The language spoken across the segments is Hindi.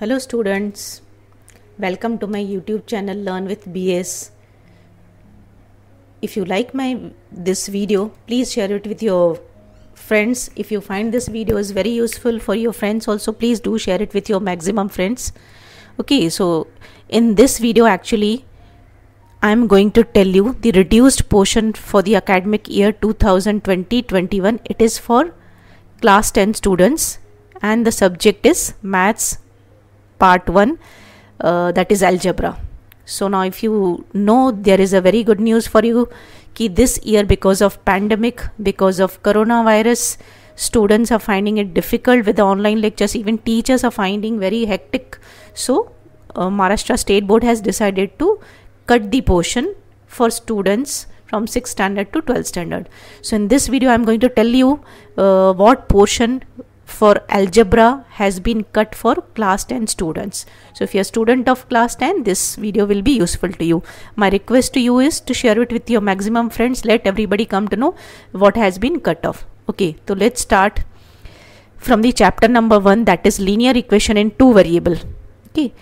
Hello students, welcome to my YouTube channel Learn with BS. If you like my this video, please share it with your friends. If you find this video is very useful for your friends also, please do share it with your maximum friends. Okay, so in this video actually, I am going to tell you the reduced portion for the academic year 2020-21. It is for class 10 students and the subject is maths part 1 uh, that is algebra so now if you know there is a very good news for you ki this year because of pandemic because of coronavirus students are finding it difficult with the online lectures even teachers are finding very hectic so uh, maharashtra state board has decided to cut the portion for students from 6th standard to 12th standard so in this video i'm going to tell you uh, what portion for algebra has been cut for class 10 students. So if you're a student of class 10, this video will be useful to you. My request to you is to share it with your maximum friends. Let everybody come to know what has been cut off. Okay, so let's start from the chapter number 1 that is linear equation in two variable. Okay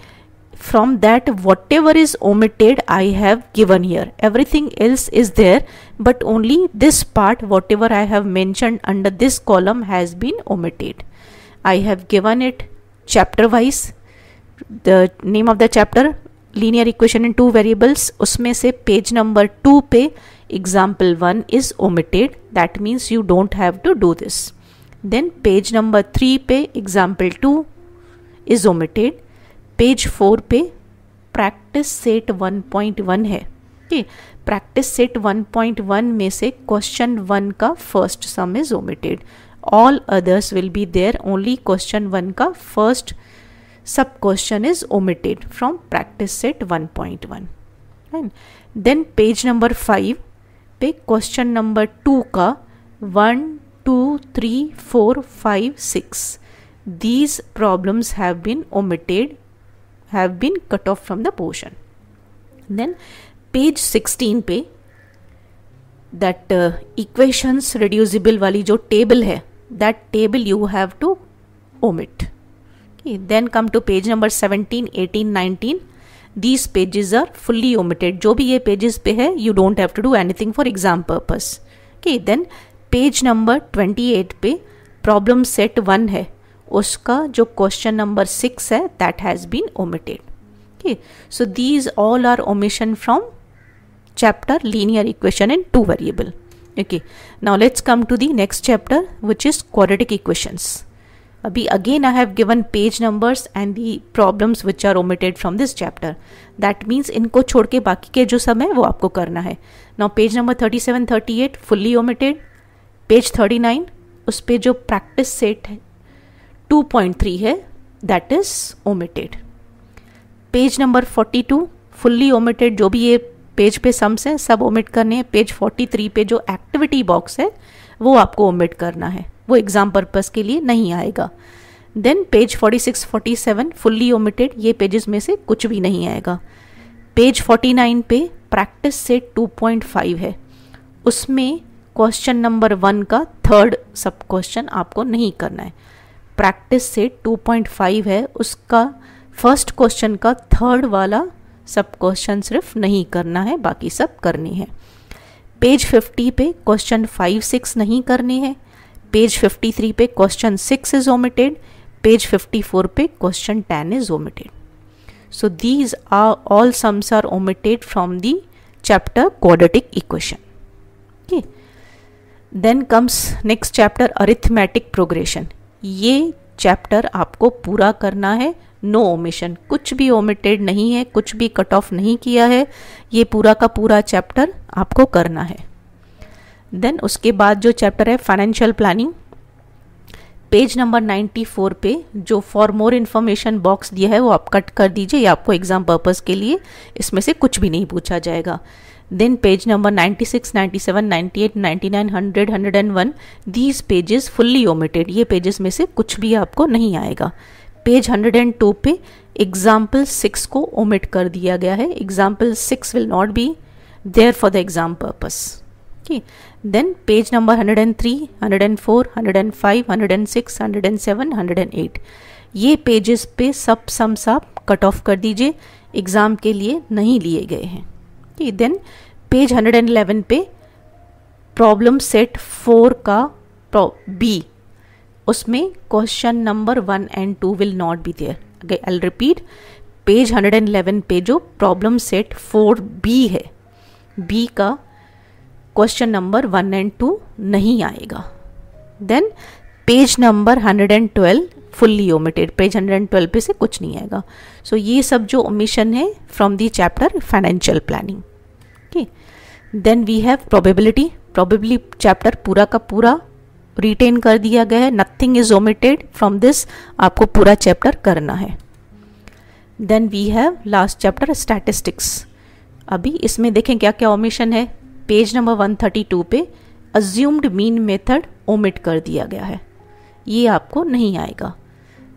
from that whatever is omitted I have given here everything else is there but only this part whatever I have mentioned under this column has been omitted I have given it chapter wise the name of the chapter linear equation in two variables usme se page number 2 pe example 1 is omitted that means you don't have to do this then page number 3 pe example 2 is omitted page four पे प्रैक्टिस सेट 1.1 है ओके प्रैक्टिस सेट 1.1 में से क्वेश्चन वन का first sum is omitted all others will be there only question one का first sub question is omitted from practice set 1.1 one then page number five पे क्वेश्चन नंबर टू का one two three four five six these problems have been omitted have been cut off from the portion then page 16 पे दैट इक्वेशंस रिड्यूसिबल वाली जो टेबल है that table you have to omit then come to page number 17 18 19 these pages are fully omitted जो भी ये पेजेस पे है you don't have to do anything for exam purpose okay then page number 28 पे प्रॉब्लम सेट वन है उसका जो क्वेश्चन नंबर सिक्स है that has been omitted okay so these all are omission from chapter linear equation in two variable okay now let's come to the next chapter which is quadratic equations अभी again I have given page numbers and the problem which are omitted from this chapter that means इनको छोड़ के बाकी के जो सब है वो आपको करना है now page number thirty seven thirty eight fully omitted page thirty nine उस पर जो प्रैक्टिस सेट है 2.3 है that is omitted page number 42 fully omitted जो भी ये पेज पे सम्स हैं सब ओमिट करने हैं पेज 43 पे जो एक्टिविटी बॉक्स है वो आपको ओमिट करना है वो एग्ज़ाम पर्पस के लिए नहीं आएगा देन पेज 46, 47 फुल्ली ओमिटेड ये पेजेस में से कुछ भी नहीं आएगा पेज 49 पे प्रैक्टिस से 2.5 है उसमें क्वेश्चन नंबर वन का थर्ड सब क्वेश्चन आपको नहीं करना है प्रैक्टिस से 2.5 है उसका फर्स्ट क्वेश्चन का थर्ड वाला सब क्वेश्चन सिर्फ नहीं करना है बाकी सब करने हैं पेज 50 पे क्वेश्चन 5 6 नहीं करने हैं पेज 53 पे क्वेश्चन 6 इज ओमिटेड पेज 54 पे question 10 is omitted so these are all sums are omitted from the chapter quadratic equation then comes next chapter arithmetic progression ये चैप्टर आपको पूरा करना है नो ओमिशन कुछ भी ओमिटेड नहीं है कुछ भी कट ऑफ नहीं किया है ये पूरा का पूरा चैप्टर आपको करना है देन उसके बाद जो चैप्टर है फाइनेंशियल प्लानिंग पेज नंबर 94 पे जो फॉर मोर इन्फॉर्मेशन बॉक्स दिया है वो आप कट कर दीजिए या आपको एग्ज़ाम पर्पज़ के लिए इसमें से कुछ भी नहीं पूछा जाएगा Then page number 96, 97, 98, 99, 100, 101. These pages fully omitted. ye pages me se kuch bhi aapko nahi aayega page 102 pe example 6 ko omit kar diya gaya hai example 6 will not be there for the exam purpose okay then page number 103 104 105 106 107 108 ये पेजेस पे सब सम आप कट ऑफ कर दीजिए एग्ज़ाम के लिए नहीं लिए गए हैं है देन पेज 111 पे प्रॉब्लम सेट फोर का बी उसमें question number one and two will not be there okay I repeat page 111 पे जो प्रॉब्लम सेट फोर बी है बी का question number one and two नहीं आएगा then page number 112 fully omitted page 112 पे से कुछ नहीं आएगा सो so, ये सब जो ओमिशन है from the chapter financial planning ठीक then we have probability probably chapter पूरा का पूरा रिटेन कर दिया गया है nothing is omitted from this आपको पूरा चैप्टर करना है then we have last chapter statistics अभी इसमें देखें क्या क्या ओमिशन है पेज नंबर 132 पे अज्यूम्ड मीन मेथड ओमिट कर दिया गया है ये आपको नहीं आएगा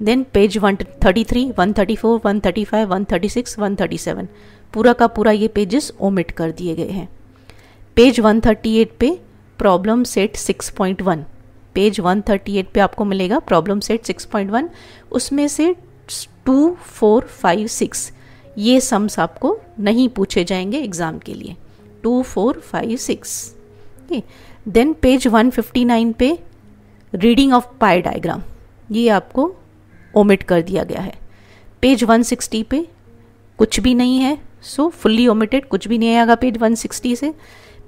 then page one thirty three one thirty four one thirty five one thirty six one thirty seven पूरा का पूरा ये पेजेस ओमिट कर दिए गए हैं पेज वन थर्टी एट पे problem set six point one page one thirty eight पे आपको मिलेगा problem set six point one उसमें से टू फोर फाइव सिक्स ये सम्स आपको नहीं पूछे जाएंगे एग्ज़ाम के लिए two four five six then page one fifty nine पे रीडिंग ऑफ पाई डायग्राम ये आपको ओमिट कर दिया गया है पेज 160 पे कुछ भी नहीं है सो फुल्ली ओमिटेड कुछ भी नहीं आएगा पेज 160 से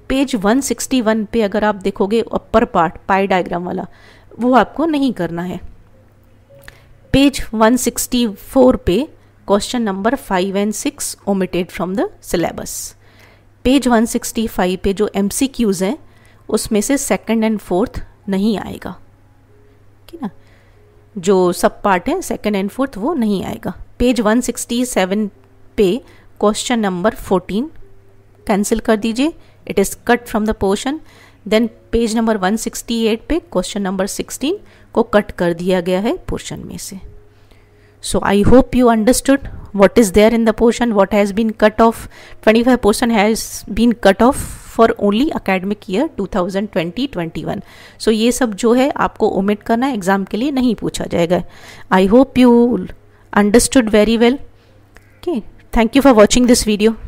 पेज 161 पे अगर आप देखोगे अपर पार्ट पाई डायग्राम वाला वो आपको नहीं करना है पेज 164 पे question number five and six omitted from the syllabus page 165 पे जो एम हैं उसमें से सेकंड एंड फोर्थ नहीं आएगा ठीक है ना जो सब पार्ट है सेकेंड एंड फोर्थ वो नहीं आएगा पेज 167 पे क्वेश्चन नंबर 14 कैंसिल कर दीजिए it is cut from the portion then page number 168 पे क्वेश्चन नंबर 16 को कट कर दिया गया है पोर्शन में से so I hope you understood what is there in the portion what has been cut off 25 portion has been cut off for only academic year 2020-21 so ये सब जो है आपको ओमिट करना एग्ज़ाम के लिए नहीं पूछा जाएगा I hope you understood very well okay thank you for watching this video